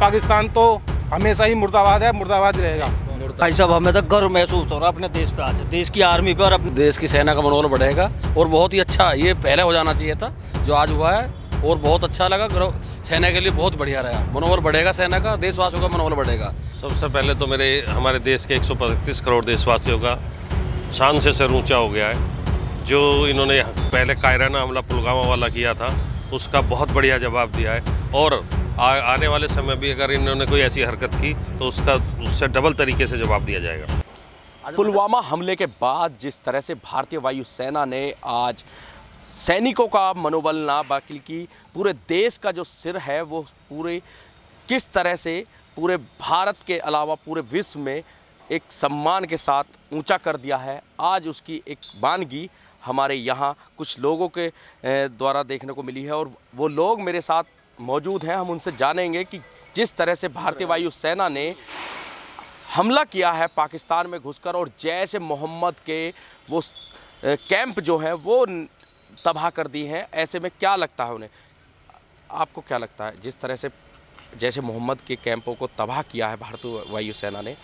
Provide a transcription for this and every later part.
पाकिस्तान तो हमेशा ही मुर्दाबाद है मुर्दाबाद रहेगा भाई साहब हमें तो गर्व महसूस हो रहा है अपने देश पे आज देश की आर्मी पे और अपने देश की सेना का मनोबल बढ़ेगा और बहुत ही अच्छा ये पहले हो जाना चाहिए था जो आज हुआ है और बहुत अच्छा लगा गर्व सेना के लिए बहुत बढ़िया रहा मनोबल बढ़ेगा सेना का देशवासियों का मनोबल बढ़ेगा सबसे पहले तो मेरे हमारे देश के एक करोड़ देशवासियों का शान से सर ऊँचा हो गया है जो इन्होंने पहले कायराना हमला पुलवामा वाला किया था उसका बहुत बढ़िया जवाब दिया है और आ, आने वाले समय भी अगर इन्होंने कोई ऐसी हरकत की तो उसका उससे डबल तरीके से जवाब दिया जाएगा पुलवामा हमले के बाद जिस तरह से भारतीय वायुसेना ने आज सैनिकों का मनोबल ना बल्कि पूरे देश का जो सिर है वो पूरे किस तरह से पूरे भारत के अलावा पूरे विश्व में एक सम्मान के साथ ऊंचा कर दिया है आज उसकी एक बानगी हमारे यहाँ कुछ लोगों के द्वारा देखने को मिली है और वो लोग मेरे साथ मौजूद हैं हम उनसे जानेंगे कि जिस तरह से भारतीय वायुसेना ने हमला किया है पाकिस्तान में घुसकर और जैश मोहम्मद के वो कैंप जो हैं वो तबाह कर दी हैं ऐसे में क्या लगता है उन्हें आपको क्या लगता है जिस तरह से जैसे मोहम्मद के कैंपों को तबाह किया है भारतीय वायुसेना ने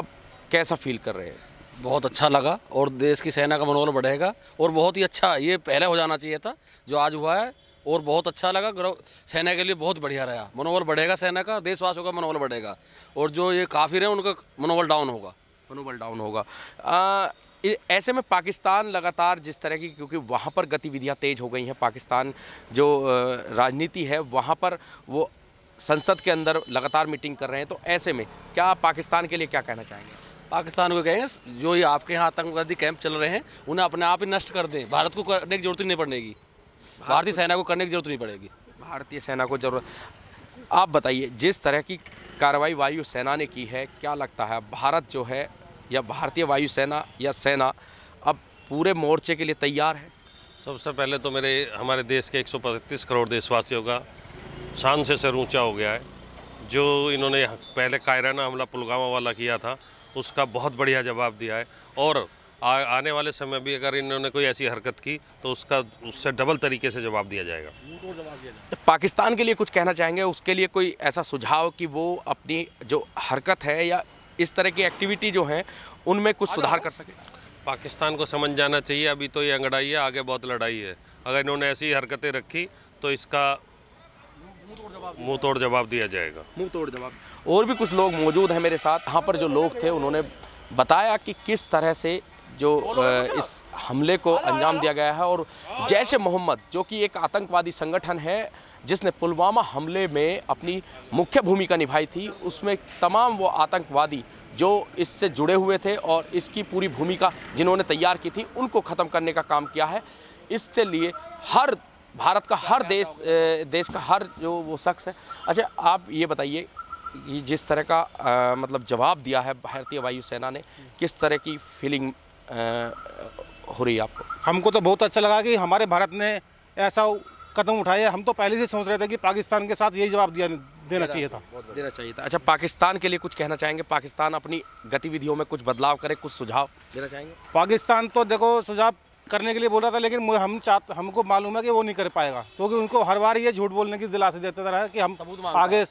अब कैसा फील कर रहे हैं बहुत अच्छा लगा और देश की सेना का मनोबल बढ़ेगा और बहुत ही अच्छा ये पहले हो जाना चाहिए था जो आज हुआ है और बहुत अच्छा लगा ग्रव सेना के लिए बहुत बढ़िया रहा मनोबल बढ़ेगा सेना का देशवासियों का मनोबल बढ़ेगा और जो ये काफिर हैं उनका मनोबल डाउन होगा मनोबल डाउन होगा आ, ऐसे में पाकिस्तान लगातार जिस तरह की क्योंकि वहाँ पर गतिविधियाँ तेज़ हो गई हैं पाकिस्तान जो राजनीति है वहाँ पर वो संसद के अंदर लगातार मीटिंग कर रहे हैं तो ऐसे में क्या आप पाकिस्तान के लिए क्या कहना चाहेंगे पाकिस्तान को कहेंगे जो ये आपके यहाँ आतंकवादी कैंप चल रहे हैं उन्हें अपने आप ही नष्ट कर दें भारत को करने की जरूरत ही नहीं पड़ेगी भारतीय सेना को करने की जरूरत नहीं पड़ेगी भारतीय सेना को जरूरत आप बताइए जिस तरह की कार्रवाई वायुसेना ने की है क्या लगता है भारत जो है या भारतीय वायुसेना या सेना अब पूरे मोर्चे के लिए तैयार है सबसे पहले तो मेरे हमारे देश के 135 करोड़ देशवासियों का शान से सर ऊँचा हो गया है जो इन्होंने पहले कायराना हमला पुलवामा वाला किया था उसका बहुत बढ़िया जवाब दिया है और आ, आने वाले समय भी अगर इन्होंने कोई ऐसी हरकत की तो उसका उससे डबल तरीके से जवाब दिया जाएगा तो पाकिस्तान के लिए कुछ कहना चाहेंगे उसके लिए कोई ऐसा सुझाव कि वो अपनी जो हरकत है या इस तरह की एक्टिविटी जो है उनमें कुछ सुधार कर सके पाकिस्तान को समझ जाना चाहिए अभी तो ये अंगड़ाई है आगे बहुत लड़ाई है अगर इन्होंने ऐसी हरकतें रखी तो इसका मुंह तोड़ जवाब दिया जाएगा मुंह तोड़ जवाब और भी कुछ लोग मौजूद हैं मेरे साथ यहाँ पर जो लोग थे उन्होंने बताया कि किस तरह से जो इस हमले को अंजाम दिया गया है और जैश मोहम्मद जो कि एक आतंकवादी संगठन है जिसने पुलवामा हमले में अपनी मुख्य भूमिका निभाई थी उसमें तमाम वो आतंकवादी जो इससे जुड़े हुए थे और इसकी पूरी भूमिका जिन्होंने तैयार की थी उनको ख़त्म करने का काम किया है इसके लिए हर भारत का हर देश देश का हर जो वो शख्स है अच्छा आप ये बताइए जिस तरह का आ, मतलब जवाब दिया है भारतीय वायुसेना ने किस तरह की फीलिंग हो रही है आपको हमको तो बहुत अच्छा लगा कि हमारे भारत ने ऐसा कदम उठाया हम तो पहले से सोच रहे थे कि पाकिस्तान के साथ यही जवाब दिया देना चाहिए था देना चाहिए था अच्छा पाकिस्तान के लिए कुछ कहना चाहेंगे पाकिस्तान अपनी गतिविधियों में कुछ बदलाव करे कुछ सुझाव देना चाहेंगे पाकिस्तान तो देखो सुझाव करने के लिए बोला था लेकिन हम चाह हमको मालूम है कि वो नहीं कर पाएगा क्योंकि तो उनको हर बार ये झूठ बोलने की दिलासे देता रहा कि हम आगे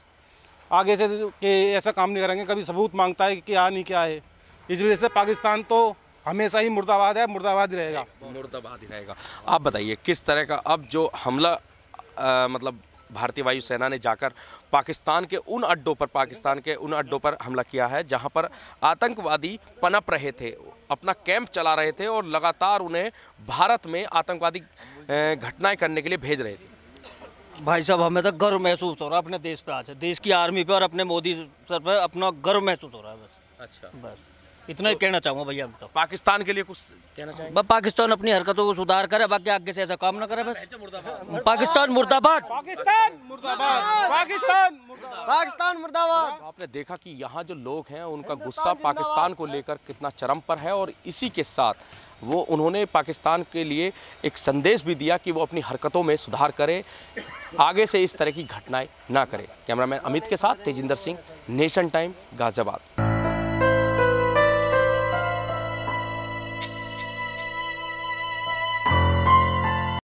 आगे से कि ऐसा काम नहीं करेंगे कभी सबूत मांगता है कि क्या नहीं क्या है इस वजह से पाकिस्तान तो हमेशा ही मुर्दाबाद है मुर्दाबाद ही रहेगा मुर्दाबाद ही रहेगा आप बताइए किस तरह का अब जो हमला आ, मतलब भारतीय वायुसेना ने जाकर पाकिस्तान के उन अड्डों पर पाकिस्तान के उन अड्डों पर हमला किया है जहां पर आतंकवादी पनप रहे थे अपना कैंप चला रहे थे और लगातार उन्हें भारत में आतंकवादी घटनाएं करने के लिए भेज रहे थे भाई साहब हमें तो गर्व महसूस हो रहा है अपने देश पर आज देश की आर्मी पर और अपने मोदी सर पर अपना गर्व महसूस हो रहा है बस अच्छा बस इतना ही कहना चाहूँगा भैया तो पाकिस्तान के लिए कुछ कहना हाँ, चाहेंगे पाकिस्तान अपनी हरकतों को सुधार करे बाकी आगे से ऐसा काम ना करे बस पाकिस्तान मुर्दाबाद पाकिस्तान मुर्दाबाद पाकिस्तान पाकिस्तान मुर्दाबाद आपने देखा कि यहाँ जो लोग हैं उनका गुस्सा पाकिस्तान को लेकर कितना चरम पर है और इसी के साथ वो उन्होंने पाकिस्तान के लिए एक संदेश भी दिया कि वो अपनी हरकतों में सुधार करे आगे से इस तरह की घटनाएं ना करे कैमरामैन अमित के साथ तेजिंदर सिंह नेशन टाइम गाजियाबाद